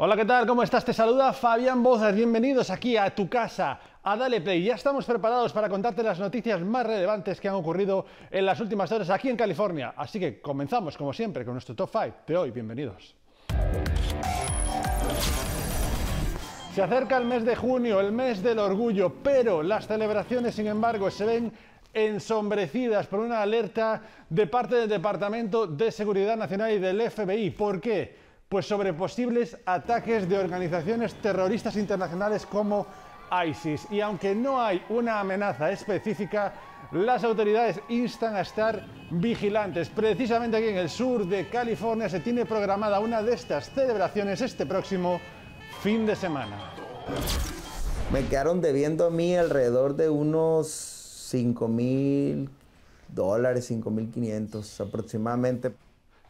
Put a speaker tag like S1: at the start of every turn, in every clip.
S1: Hola, ¿qué tal? ¿Cómo estás? Te saluda Fabián Bozas. Bienvenidos aquí a tu casa, a Dale Play. Ya estamos preparados para contarte las noticias más relevantes que han ocurrido en las últimas horas aquí en California. Así que comenzamos, como siempre, con nuestro top 5 de hoy. Bienvenidos. Se acerca el mes de junio, el mes del orgullo, pero las celebraciones, sin embargo, se ven ensombrecidas por una alerta de parte del Departamento de Seguridad Nacional y del FBI. ¿Por qué? Pues sobre posibles ataques de organizaciones terroristas internacionales como ISIS. Y aunque no hay una amenaza específica, las autoridades instan a estar vigilantes. Precisamente aquí en el sur de California se tiene programada una de estas celebraciones este próximo fin de semana.
S2: Me quedaron debiendo a mí alrededor de unos 5.000 mil dólares, 5 mil aproximadamente.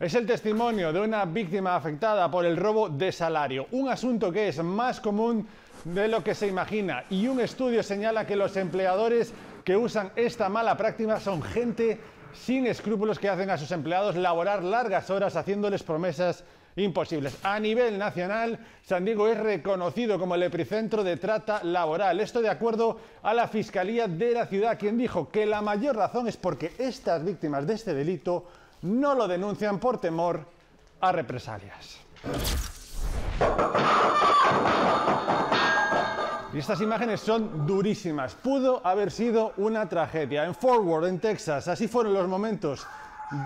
S1: Es el testimonio de una víctima afectada por el robo de salario, un asunto que es más común de lo que se imagina y un estudio señala que los empleadores que usan esta mala práctica son gente sin escrúpulos que hacen a sus empleados laborar largas horas haciéndoles promesas imposibles. A nivel nacional, San Diego es reconocido como el epicentro de trata laboral. Esto de acuerdo a la Fiscalía de la ciudad, quien dijo que la mayor razón es porque estas víctimas de este delito no lo denuncian por temor a represalias. Y estas imágenes son durísimas. Pudo haber sido una tragedia. En Fort Worth, en Texas, así fueron los momentos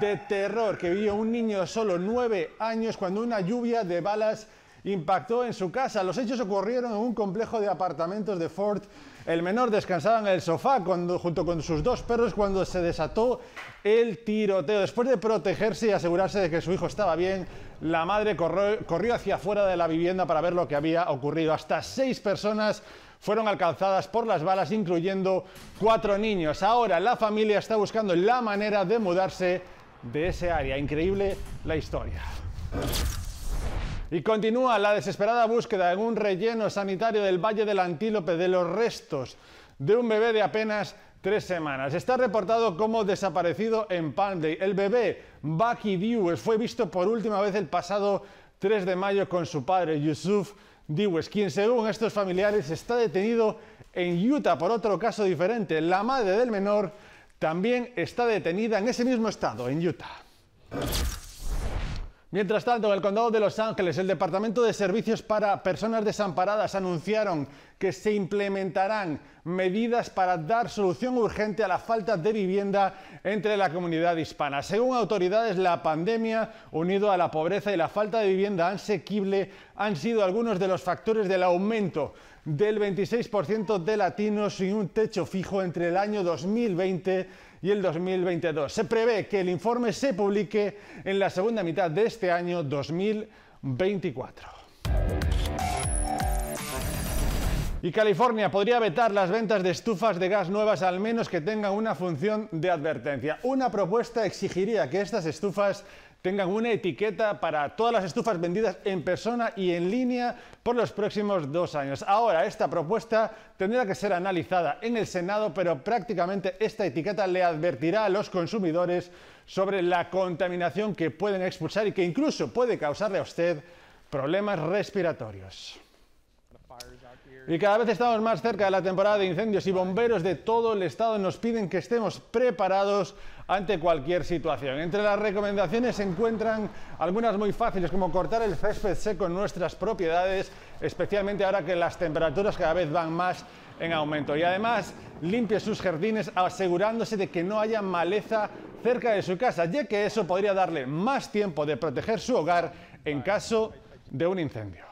S1: de terror que vivió un niño de solo nueve años cuando una lluvia de balas impactó en su casa. Los hechos ocurrieron en un complejo de apartamentos de Ford. El menor descansaba en el sofá junto con sus dos perros cuando se desató el tiroteo. Después de protegerse y asegurarse de que su hijo estaba bien, la madre corrió, corrió hacia afuera de la vivienda para ver lo que había ocurrido. Hasta seis personas fueron alcanzadas por las balas, incluyendo cuatro niños. Ahora la familia está buscando la manera de mudarse de ese área. Increíble la historia. Y continúa la desesperada búsqueda en un relleno sanitario del Valle del Antílope de los restos de un bebé de apenas tres semanas. Está reportado como desaparecido en Palm El bebé, Bucky Dewes, fue visto por última vez el pasado 3 de mayo con su padre, Yusuf Dewes, quien según estos familiares está detenido en Utah por otro caso diferente. La madre del menor también está detenida en ese mismo estado, en Utah. Mientras tanto, en el condado de Los Ángeles, el Departamento de Servicios para Personas Desamparadas anunciaron que se implementarán medidas para dar solución urgente a la falta de vivienda entre la comunidad hispana. Según autoridades, la pandemia, unido a la pobreza y la falta de vivienda asequible, han sido algunos de los factores del aumento del 26% de latinos sin un techo fijo entre el año 2020 y el 2022. Se prevé que el informe se publique en la segunda mitad de este año 2024. Y California podría vetar las ventas de estufas de gas nuevas al menos que tengan una función de advertencia. Una propuesta exigiría que estas estufas tengan una etiqueta para todas las estufas vendidas en persona y en línea por los próximos dos años. Ahora, esta propuesta tendrá que ser analizada en el Senado, pero prácticamente esta etiqueta le advertirá a los consumidores sobre la contaminación que pueden expulsar y que incluso puede causarle a usted problemas respiratorios. Y cada vez estamos más cerca de la temporada de incendios y bomberos de todo el estado nos piden que estemos preparados ante cualquier situación. Entre las recomendaciones se encuentran algunas muy fáciles, como cortar el césped seco en nuestras propiedades, especialmente ahora que las temperaturas cada vez van más en aumento. Y además, limpie sus jardines asegurándose de que no haya maleza cerca de su casa, ya que eso podría darle más tiempo de proteger su hogar en caso de un incendio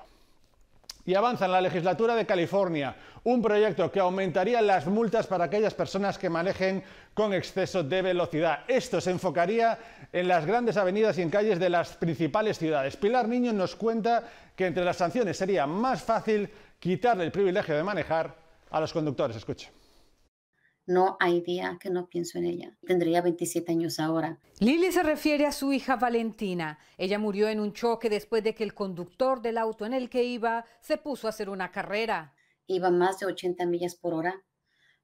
S1: y avanza en la legislatura de California un proyecto que aumentaría las multas para aquellas personas que manejen con exceso de velocidad. Esto se enfocaría en las grandes avenidas y en calles de las principales ciudades. Pilar Niño nos cuenta que entre las sanciones sería más fácil quitarle el privilegio de manejar a los conductores. Escucha.
S2: No hay día que no pienso en ella. Tendría 27 años ahora. Lili se refiere a su hija Valentina. Ella murió en un choque después de que el conductor del auto en el que iba se puso a hacer una carrera. Iba más de 80 millas por hora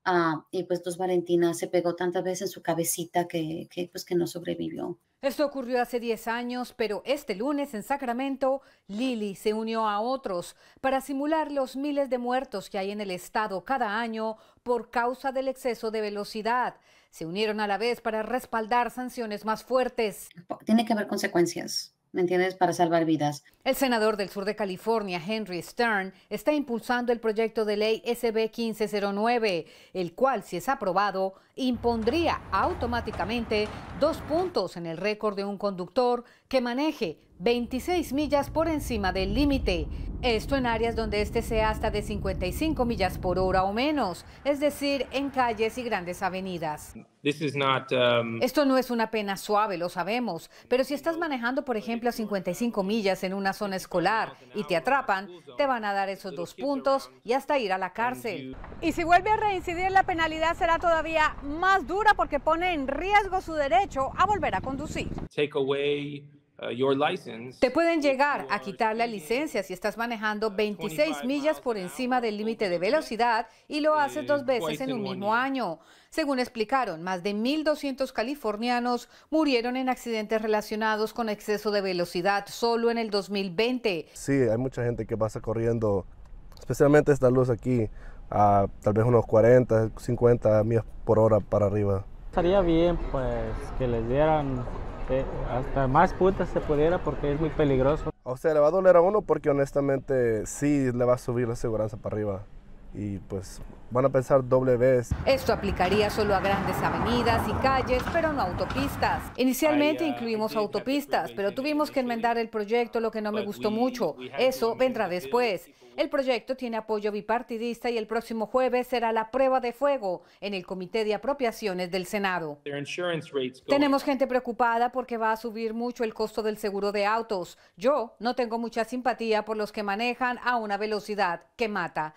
S2: Ah, y pues Dos pues, Valentina se pegó tantas veces en su cabecita que, pues que no sobrevivió. Esto ocurrió hace 10 años, pero este lunes en Sacramento, Lili se unió a otros para simular los miles de muertos que hay en el estado cada año por causa del exceso de velocidad. Se unieron a la vez para respaldar sanciones más fuertes. Tiene que haber consecuencias. ¿me entiendes?, para salvar vidas. El senador del sur de California, Henry Stern, está impulsando el proyecto de ley SB 1509, el cual, si es aprobado, impondría automáticamente dos puntos en el récord de un conductor que maneje 26 millas por encima del límite. Esto en áreas donde este sea hasta de 55 millas por hora o menos, es decir, en calles y grandes avenidas. Um, Esto no es una pena suave, lo sabemos, pero si estás manejando, por ejemplo, a 55 millas en una zona escolar y te atrapan, te van a dar esos dos puntos y hasta ir a la cárcel. Y si vuelve a reincidir, la penalidad será todavía más dura porque pone en riesgo su derecho a volver a conducir. Take away Uh, Te pueden llegar a quitar la licencia si estás manejando 26 uh, millas por encima del límite de velocidad y lo haces eh, dos veces en un mismo año. Según explicaron, más de 1.200 californianos murieron en accidentes relacionados con exceso de velocidad solo en el 2020.
S1: Sí, hay mucha gente que pasa corriendo, especialmente esta luz aquí, a tal vez unos 40, 50 millas por hora para arriba. Estaría bien pues que les dieran eh, hasta más puntas se pudiera porque es muy peligroso. O sea, le va a doler a uno porque honestamente sí le va a subir la seguridad para arriba y pues van a pensar doble vez.
S2: Esto aplicaría solo a grandes avenidas y calles, pero no autopistas. Inicialmente incluimos autopistas, pero tuvimos que enmendar el proyecto, lo que no me gustó mucho. Eso vendrá después. El proyecto tiene apoyo bipartidista y el próximo jueves será la prueba de fuego en el Comité de Apropiaciones del Senado. Tenemos gente preocupada porque va a subir mucho el costo del seguro de autos. Yo no tengo mucha simpatía por los que manejan a una velocidad que mata.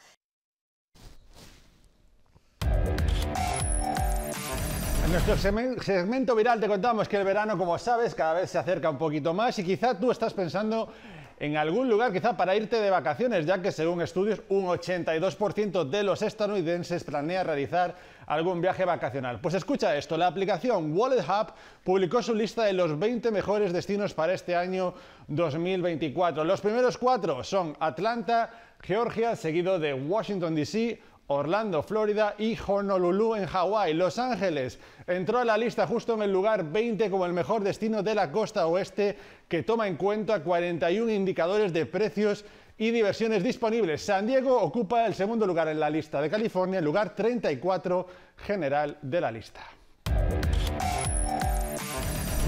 S1: En nuestro segmento viral te contamos que el verano, como sabes, cada vez se acerca un poquito más y quizá tú estás pensando en algún lugar quizá para irte de vacaciones, ya que según estudios un 82% de los estadounidenses planea realizar algún viaje vacacional. Pues escucha esto, la aplicación Wallet Hub publicó su lista de los 20 mejores destinos para este año 2024. Los primeros cuatro son Atlanta, Georgia, seguido de Washington, D.C., Orlando, Florida y Honolulu en Hawái. Los Ángeles entró a la lista justo en el lugar 20 como el mejor destino de la costa oeste que toma en cuenta 41 indicadores de precios y diversiones disponibles. San Diego ocupa el segundo lugar en la lista de California, el lugar 34 general de la lista.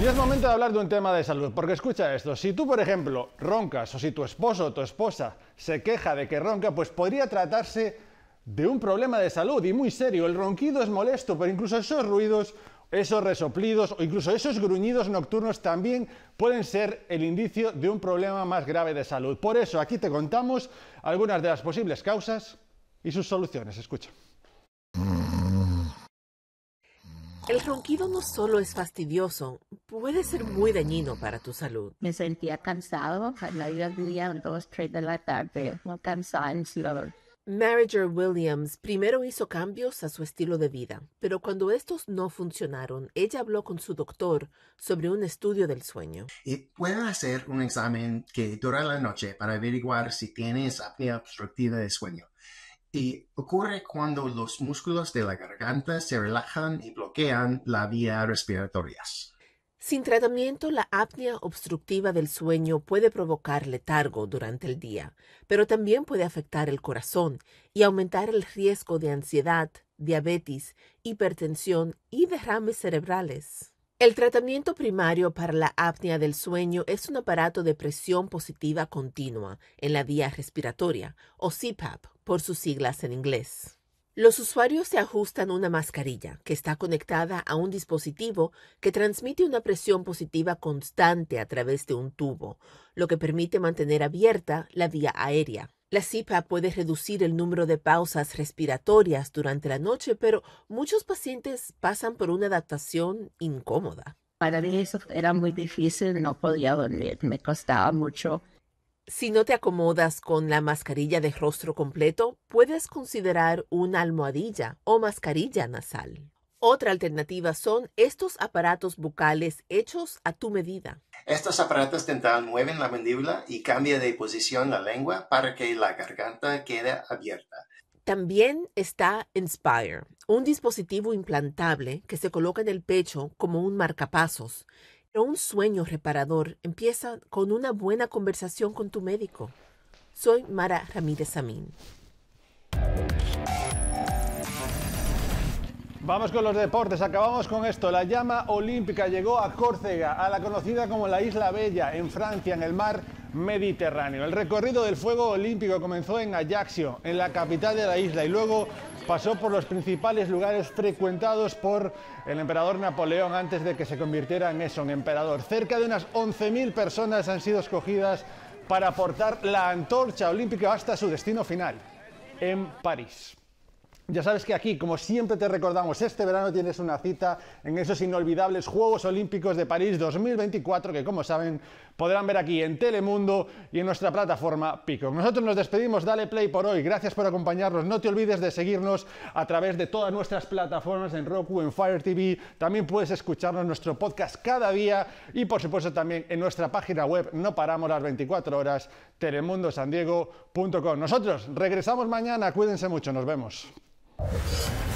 S1: Y es momento de hablar de un tema de salud, porque escucha esto, si tú por ejemplo roncas o si tu esposo o tu esposa se queja de que ronca, pues podría tratarse de un problema de salud y muy serio. El ronquido es molesto, pero incluso esos ruidos, esos resoplidos o incluso esos gruñidos nocturnos también pueden ser el indicio de un problema más grave de salud. Por eso aquí te contamos algunas de las posibles causas y sus soluciones. Escucha.
S3: El ronquido no solo es fastidioso, puede ser muy dañino para tu salud. Me sentía cansado, a las dos, de la tarde, su labor. Marager Williams primero hizo cambios a su estilo de vida, pero cuando estos no funcionaron, ella habló con su doctor sobre un estudio del sueño.
S2: pueden hacer un examen que dura la noche para averiguar si tienes apnea obstructiva de sueño. Y ocurre cuando los músculos de la garganta se relajan y bloquean la vía respiratoria.
S3: Sin tratamiento, la apnea obstructiva del sueño puede provocar letargo durante el día, pero también puede afectar el corazón y aumentar el riesgo de ansiedad, diabetes, hipertensión y derrames cerebrales. El tratamiento primario para la apnea del sueño es un aparato de presión positiva continua en la vía respiratoria, o CPAP por sus siglas en inglés. Los usuarios se ajustan una mascarilla que está conectada a un dispositivo que transmite una presión positiva constante a través de un tubo, lo que permite mantener abierta la vía aérea. La CIPA puede reducir el número de pausas respiratorias durante la noche, pero muchos pacientes pasan por una adaptación incómoda. Para mí eso era muy difícil, no podía dormir, me costaba mucho si no te acomodas con la mascarilla de rostro completo, puedes considerar una almohadilla o mascarilla nasal. Otra alternativa son estos aparatos bucales hechos a tu medida.
S2: Estos aparatos dental mueven la mandíbula y cambia de posición la lengua para que la garganta quede abierta.
S3: También está Inspire, un dispositivo implantable que se coloca en el pecho como un marcapasos un sueño reparador empieza con una buena conversación con tu médico. Soy Mara Ramírez Amin.
S1: Vamos con los deportes, acabamos con esto. La llama olímpica llegó a Córcega, a la conocida como la Isla Bella, en Francia, en el mar Mediterráneo. El recorrido del fuego olímpico comenzó en Ajaccio, en la capital de la isla, y luego pasó por los principales lugares frecuentados por el emperador Napoleón antes de que se convirtiera en eso, en emperador. Cerca de unas 11.000 personas han sido escogidas para portar la antorcha olímpica hasta su destino final, en París. Ya sabes que aquí, como siempre te recordamos, este verano tienes una cita en esos inolvidables Juegos Olímpicos de París 2024 que, como saben, podrán ver aquí en Telemundo y en nuestra plataforma Pico. Nosotros nos despedimos, dale play por hoy. Gracias por acompañarnos. No te olvides de seguirnos a través de todas nuestras plataformas en Roku, en Fire TV. También puedes escucharnos nuestro podcast cada día y, por supuesto, también en nuestra página web. No paramos las 24 horas, telemundosandiego.com. Nosotros regresamos mañana. Cuídense mucho. Nos vemos. Thank you.